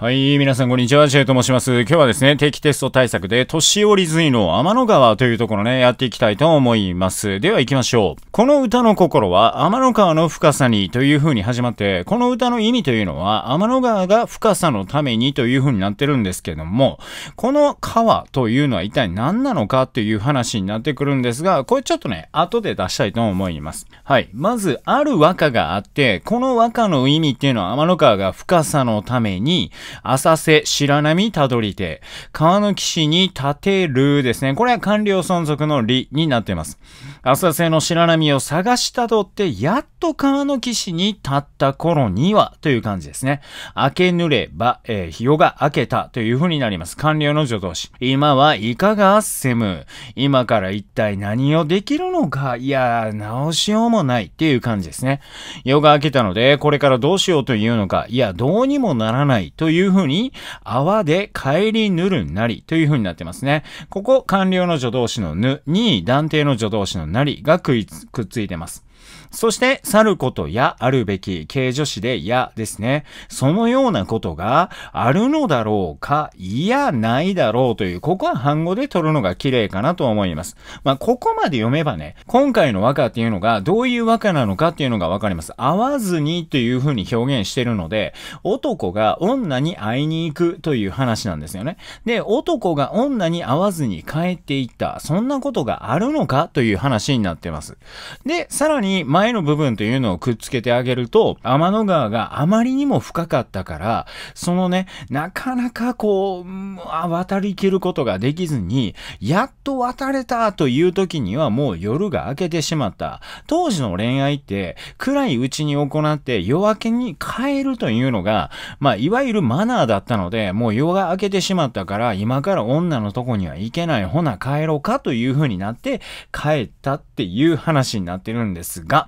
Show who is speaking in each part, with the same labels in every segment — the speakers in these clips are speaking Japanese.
Speaker 1: はい、皆さんこんにちは、ジェイと申します。今日はですね、定期テスト対策で、年寄り随の天の川というところね、やっていきたいと思います。では行きましょう。この歌の心は、天の川の深さにという風に始まって、この歌の意味というのは、天の川が深さのためにという風になってるんですけども、この川というのは一体何なのかという話になってくるんですが、これちょっとね、後で出したいと思います。はい。まず、ある和歌があって、この和歌の意味っていうのは、天の川が深さのために、浅瀬、白波、たどりて、川の岸に立てるですね。これは官僚存続の理になっています。浅瀬の白波を探したどって、やっと川の岸に立った頃にはという感じですね。明け濡れば、えー、日夜が明けたという風になります。完了の助動詞。今はいかがせむ。今から一体何をできるのか。いやー、直しようもないっていう感じですね。夜が明けたので、これからどうしようというのか。いや、どうにもならないという風に、泡で帰りぬるなりという風になってますね。ここ、完了の助動詞のぬに、断定の助動詞のなりがくっついてます。そして、去ることやあるべき、形助詞でやですね。そのようなことがあるのだろうか、いや、ないだろうという、ここは半語で取るのが綺麗かなと思います。まあ、ここまで読めばね、今回の和歌っていうのがどういう和歌なのかっていうのがわかります。合わずにというふうに表現してるので、男が女に会いに行くという話なんですよね。で、男が女に会わずに帰っていった、そんなことがあるのかという話になってます。で、さらに、ま前の部分というのをくっつけてあげると、天の川があまりにも深かったから、そのね、なかなかこう、渡りきることができずに、やっと渡れたという時にはもう夜が明けてしまった。当時の恋愛って、暗いうちに行って夜明けに帰るというのが、まあ、いわゆるマナーだったので、もう夜が明けてしまったから、今から女のとこには行けない、ほな帰ろうかという風になって、帰ったっていう話になってるんですが、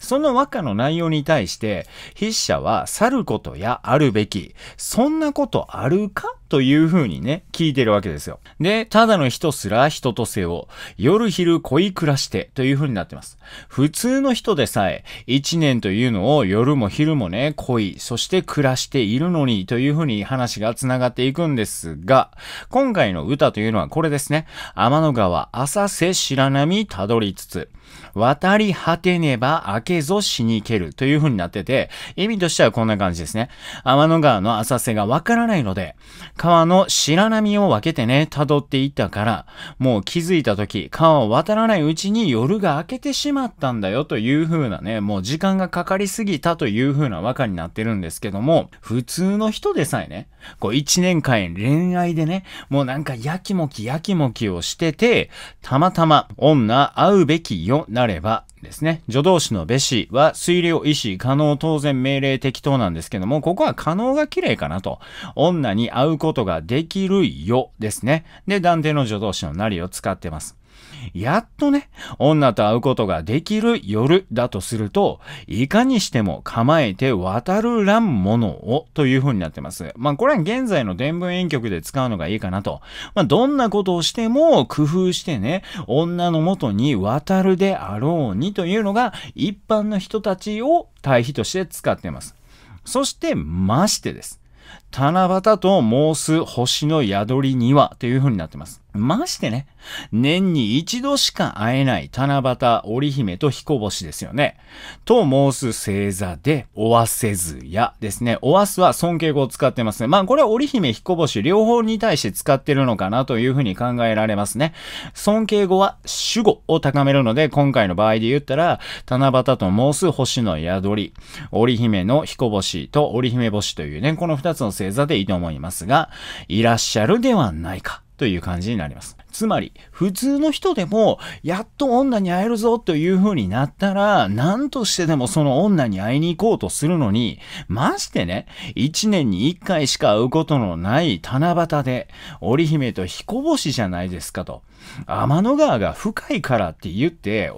Speaker 1: その和歌の内容に対して、筆者は去ることやあるべき、そんなことあるかという風にね、聞いてるわけですよ。で、ただの人すら人とせを、夜昼恋暮らしてという風になってます。普通の人でさえ、一年というのを夜も昼もね、恋、そして暮らしているのにという風に話が繋がっていくんですが、今回の歌というのはこれですね。天の川、浅瀬白波たどりつつ、渡り果てねばけぞしにけるという風になってて、意味としてはこんな感じですね。天の川の浅瀬がわからないので、川の白波を分けてね、辿っていったから、もう気づいた時、川を渡らないうちに夜が明けてしまったんだよという風なね、もう時間がかかりすぎたという風な和歌になってるんですけども、普通の人でさえね、こう一年間恋愛でね、もうなんかやきもきやきもきをしてて、たまたま女会うべきよなれば、ですね。助動詞のべしは推量、意思、可能、当然、命令、適当なんですけども、ここは可能が綺麗かなと。女に会うことができるよですね。で、断定の助動詞のなりを使ってます。やっとね、女と会うことができる夜だとすると、いかにしても構えて渡るらんものをという風になってます。まあこれは現在の伝聞演曲で使うのがいいかなと。まあどんなことをしても工夫してね、女の元に渡るであろうにというのが一般の人たちを対比として使っています。そしてましてです。七夕と申す星の宿りにはという風になってます。ましてね、年に一度しか会えない七夕織姫と彦星ですよね。と申す星座で、おわせずやですね。おわすは尊敬語を使ってますね。まあこれは織姫彦星両方に対して使ってるのかなという風に考えられますね。尊敬語は主語を高めるので、今回の場合で言ったら、七夕と申す星の宿り、織姫の彦星と織姫星というね、この二つの星星座でいいと思いますが、いらっしゃるではないかという感じになります。つまり、普通の人でも、やっと女に会えるぞという風になったら、何としてでもその女に会いに行こうとするのに、ましてね、一年に一回しか会うことのない七夕で、織姫と彦星じゃないですかと。天の川が深いからって言って、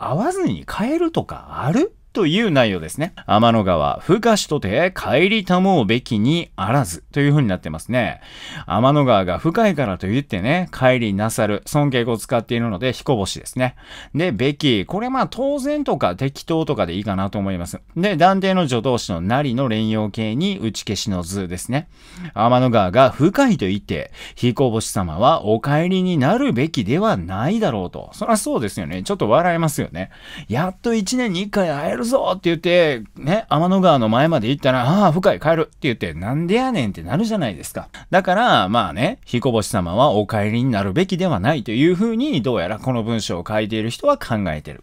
Speaker 1: 会わずに帰るとかあるという内容ですね。天の川、不可しとて、帰りたもうべきにあらず。という風になってますね。天の川が深いからと言ってね、帰りなさる。尊敬語を使っているので、彦星ですね。で、べき。これまあ当然とか適当とかでいいかなと思います。で、断定の助動詞のなりの連用形に打ち消しの図ですね。天の川が深いと言って、彦星様はお帰りになるべきではないだろうと。そらそうですよね。ちょっと笑えますよね。やっと一年に一回会えるるぞって言って、ね、天の川の前まで行ったら、ああ、深い帰るって言って、なんでやねんってなるじゃないですか。だから、まあね、彦星様はお帰りになるべきではないというふうに、どうやらこの文章を書いている人は考えてる。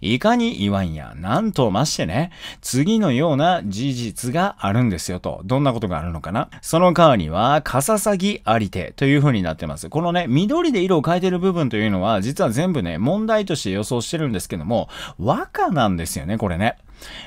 Speaker 1: いかに言わんや、なんとましてね、次のような事実があるんですよと。どんなことがあるのかなその川には、かささぎありてという風になってます。このね、緑で色を変えてる部分というのは、実は全部ね、問題として予想してるんですけども、和歌なんですよね、これね。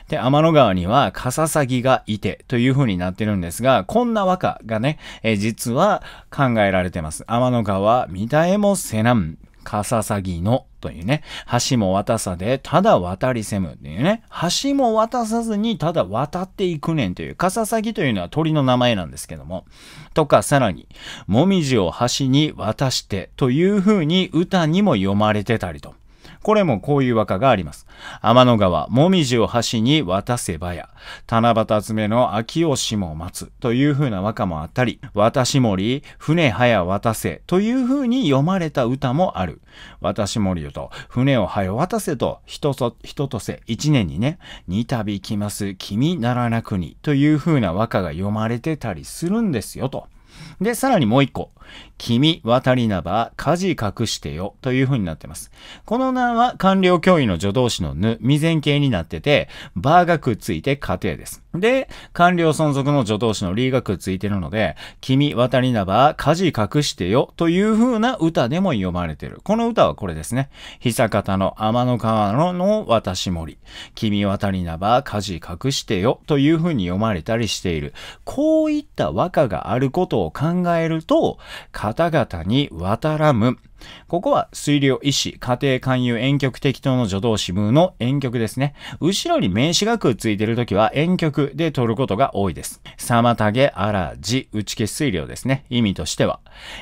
Speaker 1: で、天の川には、カササギがいてという風になってるんですが、こんな和歌がね、え実は考えられてます。天の川、見たえもせなんカササギのというね、橋も渡さでただ渡りせむというね、橋も渡さずにただ渡っていくねんという、カササギというのは鳥の名前なんですけども、とかさらに、もみじを橋に渡してという風に歌にも読まれてたりと。これもこういう和歌があります。天の川、もみじを橋に渡せばや、七夕爪の秋吉も待つという風な和歌もあったり、私森、船早渡せという風に読まれた歌もある。私森よと、船を早渡せと、人と、人とせ、一年にね、二度来ます君ならなくにという風な和歌が読まれてたりするんですよと。で、さらにもう一個。君渡りなば家事隠してよという風になってます。この名は官僚教員の助動詞のぬ、未然形になってて、ばがくっついて家庭です。で、官僚存続の助動詞のりがくっついてるので、君渡りなば家事隠してよという風な歌でも読まれてる。この歌はこれですね。久方の天の川ののし森。君渡りなば家事隠してよという風に読まれたりしている。こういった和歌があることを考えると、方々に渡らむここは水量医師、家庭勧誘、遠曲適当の助動詞文の遠曲ですね。後ろに名詞がくっついてるときは遠曲で取ることが多いです。妨げ、あらじ、打ち消し水量ですね。意味としては。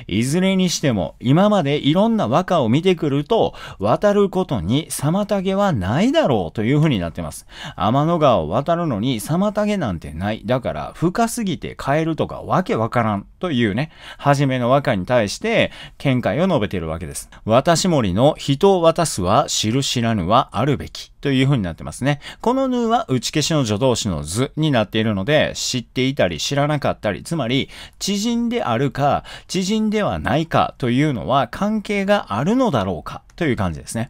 Speaker 1: いずれにしても、今までいろんな和歌を見てくると、渡ることに妨げはないだろうという風になってます。天の川を渡るのに妨げなんてない。だから、深すぎて変えるとかわけわからんというね、初めの和歌に対して見解を述べてるわけです。私森の人を渡すは知る知らぬはあるべき。という風になってますね。このヌーは打ち消しの助動詞の図になっているので、知っていたり知らなかったり、つまり、知人であるか、知人ではないかというのは関係があるのだろうかという感じですね。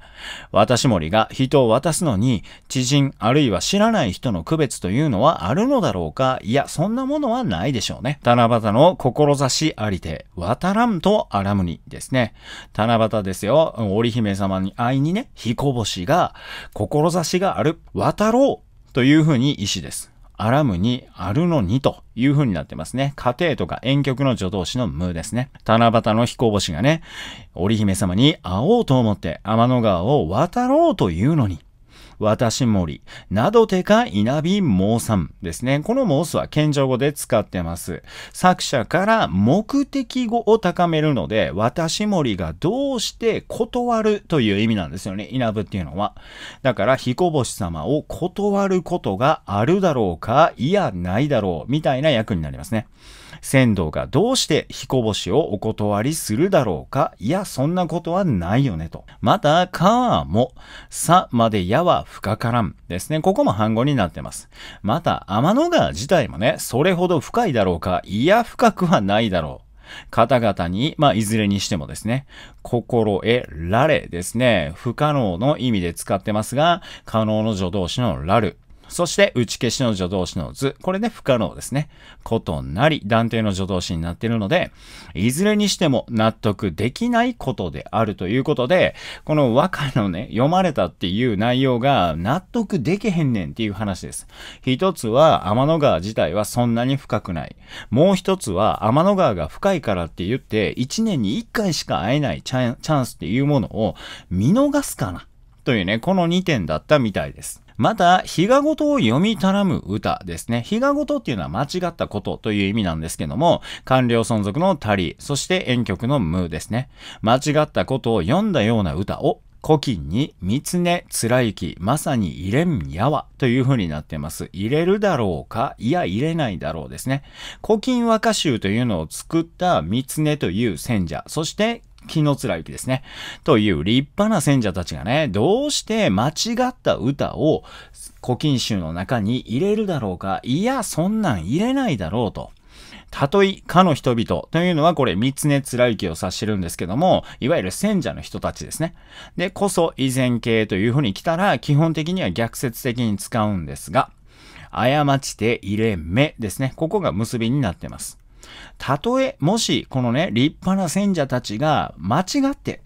Speaker 1: 私森が人を渡すのに、知人あるいは知らない人の区別というのはあるのだろうかいや、そんなものはないでしょうね。七夕の志ありて、渡らんとあらむにですね。七夕ですよ。織姫様に会いにね、彦星が、志がある、渡ろうというふうに意思です。アラムにあるのにという風になってますね。家庭とか遠曲の助動詞の無ですね。七夕の飛行星がね、織姫様に会おうと思って天の川を渡ろうというのに私森、などてか稲荷さんですね。このースは謙譲語で使ってます。作者から目的語を高めるので、私森がどうして断るという意味なんですよね。稲部っていうのは。だから、彦星様を断ることがあるだろうか、いや、ないだろう、みたいな役になりますね。仙道がどうして彦星をお断りするだろうかいや、そんなことはないよねと。また、かも、さまでやは深からんですね。ここも半語になってます。また、天の川自体もね、それほど深いだろうかいや、深くはないだろう。方々に、まあ、いずれにしてもですね、心得られですね、不可能の意味で使ってますが、可能の助動詞のらるそして打ち消しの助動詞の図。これで不可能ですね。ことなり、断定の助動詞になっているので、いずれにしても納得できないことであるということで、この和歌のね、読まれたっていう内容が納得できへんねんっていう話です。一つは天の川自体はそんなに深くない。もう一つは天の川が深いからって言って、一年に一回しか会えないチャンスっていうものを見逃すかな。というね、この2点だったみたいです。また、日がごとを読みたらむ歌ですね。日がごとっていうのは間違ったことという意味なんですけども、官僚存続のたり、そして遠曲の無ですね。間違ったことを読んだような歌を古今に、三つ貫き、まさに入れんやわ、という風になってます。入れるだろうかいや、入れないだろうですね。古今和歌集というのを作った三つという選者、そしての貫之ですね。という立派な戦者たちがね、どうして間違った歌を古今集の中に入れるだろうか、いや、そんなん入れないだろうと。たとえかの人々というのはこれ三つね貫之を指してるんですけども、いわゆる戦者の人たちですね。で、こそ依然形というふうに来たら基本的には逆説的に使うんですが、過ちて入れ目ですね。ここが結びになってます。たとえ、もし、このね、立派な選者たちが間違って、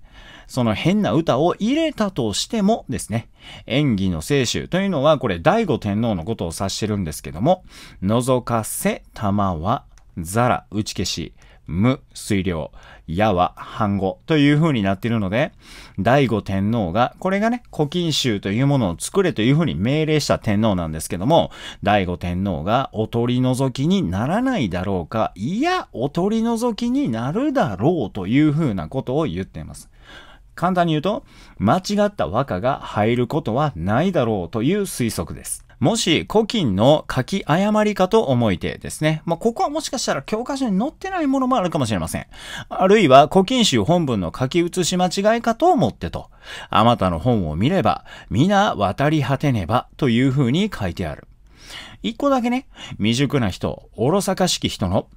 Speaker 1: その変な歌を入れたとしてもですね、演技の聖衆というのはこれ醍醐天皇のことを指してるんですけども、覗かせ、玉は、ザラ、打ち消し、無、水量、矢は半語という風になっているので、醍醐天皇が、これがね、古今集というものを作れという風に命令した天皇なんですけども、醍醐天皇がお取り除きにならないだろうか、いや、お取り除きになるだろうという風なことを言っています。簡単に言うと、間違った和歌が入ることはないだろうという推測です。もし、古今の書き誤りかと思いてですね。まあ、ここはもしかしたら教科書に載ってないものもあるかもしれません。あるいは、古今集本文の書き写し間違いかと思ってと。あまたの本を見れば、皆渡り果てねばというふうに書いてある。一個だけね、未熟な人、おろさかしき人の、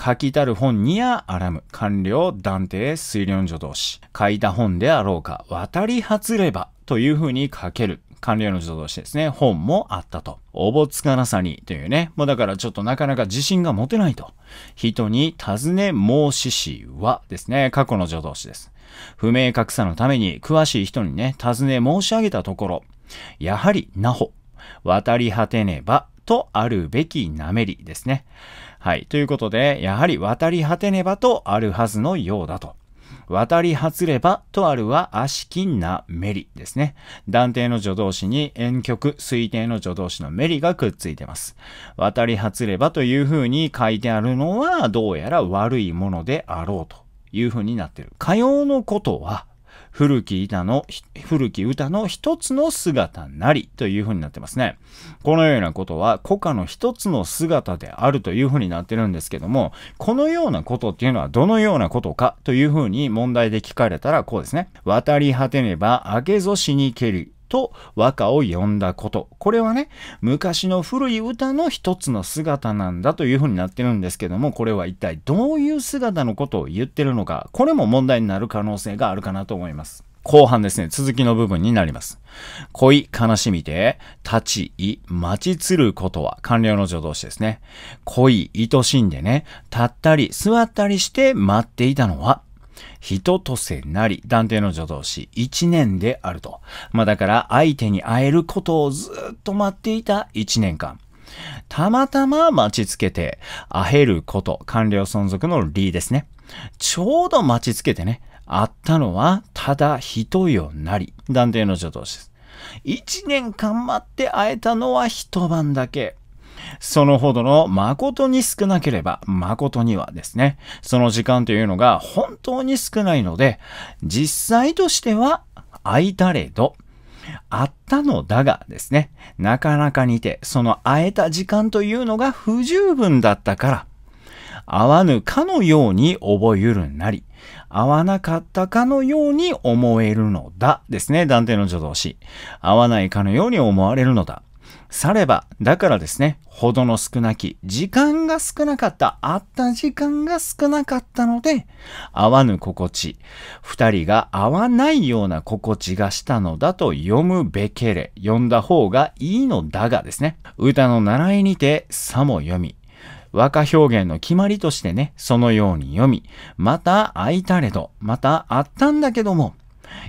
Speaker 1: 書きたる本にやあらむ、官僚、断定、推論助同士、書いた本であろうか、渡り外れば、というふうに書ける。管理の児童としてですね、本もあったと。おぼつかなさにというね、もうだからちょっとなかなか自信が持てないと。人に尋ね申ししはですね、過去の助動詞です。不明格差のために詳しい人にね、尋ね申し上げたところ、やはりなほ、渡り果てねばとあるべきなめりですね。はい。ということで、やはり渡り果てねばとあるはずのようだと。渡り外ればとあるは悪しきなメリですね。断定の助動詞に遠曲、推定の助動詞のメリがくっついてます。渡り外ればという風に書いてあるのはどうやら悪いものであろうという風になってる。かようのことは古き板の、古き歌の一つの姿なりというふうになってますね。このようなことは古歌の一つの姿であるというふうになってるんですけども、このようなことっていうのはどのようなことかというふうに問題で聞かれたらこうですね。渡り果てねば明けぞしにけり、と和歌を呼んだこと。これはね、昔の古い歌の一つの姿なんだというふうになってるんですけども、これは一体どういう姿のことを言ってるのか、これも問題になる可能性があるかなと思います。後半ですね、続きの部分になります。恋、悲しみて、立ち、い、待ちつることは、官僚の助動詞ですね。恋、愛しんでね、立ったり、座ったりして待っていたのは、人とせなり、断定の助動詞、1年であると。まあだから相手に会えることをずっと待っていた1年間。たまたま待ちつけて、会えること、官僚存続の理ですね。ちょうど待ちつけてね、会ったのはただ人よなり、断定の助動詞です。1年間待って会えたのは一晩だけ。そのほどの誠に少なければ誠にはですね、その時間というのが本当に少ないので、実際としては空いたれど、あったのだがですね、なかなかにてその会えた時間というのが不十分だったから、会わぬかのように覚えるなり、合わなかったかのように思えるのだ。ですね。断定の助動詞。合わないかのように思われるのだ。されば、だからですね、ほどの少なき、時間が少なかった、あった時間が少なかったので、合わぬ心地、二人が合わないような心地がしたのだと読むべけれ、読んだ方がいいのだがですね、歌の習いにて、さも読み、和歌表現の決まりとしてね、そのように読み、また会いたれど、また会ったんだけども、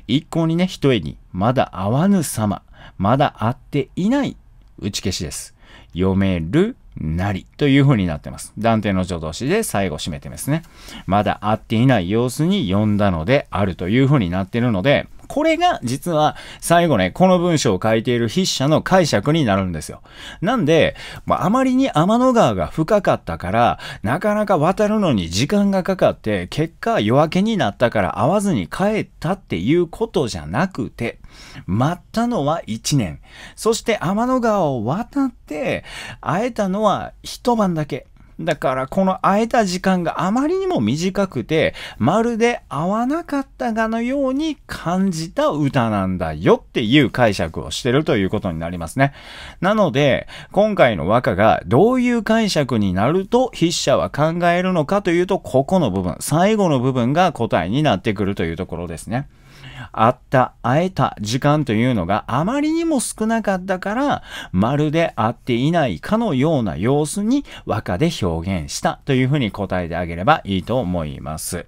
Speaker 1: 一向にね、一重に、まだ会わぬ様、まだ会っていない打ち消しです。読めるなりという風になってます。断定の助動詞で最後締めてますね。まだ会っていない様子に呼んだのであるという風になってるので、これが実は最後ね、この文章を書いている筆者の解釈になるんですよ。なんで、まあ、あまりに天の川が深かったから、なかなか渡るのに時間がかかって、結果夜明けになったから会わずに帰ったっていうことじゃなくて、待ったのは1年。そして天の川を渡って、会えたのは一晩だけ。だからこの会えた時間があまりにも短くて、まるで会わなかったがのように感じた歌なんだよっていう解釈をしてるということになりますね。なので、今回の和歌がどういう解釈になると筆者は考えるのかというと、ここの部分、最後の部分が答えになってくるというところですね。会った、会えた時間というのがあまりにも少なかったから、まるで会っていないかのような様子に和歌で表現したというふうに答えてあげればいいと思います。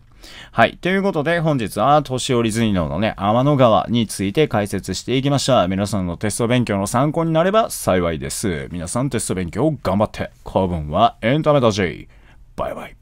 Speaker 1: はい。ということで、本日は、年寄り図能のね、天の川について解説していきました。皆さんのテスト勉強の参考になれば幸いです。皆さんテスト勉強頑張って。古文はエンタメだし。バイバイ。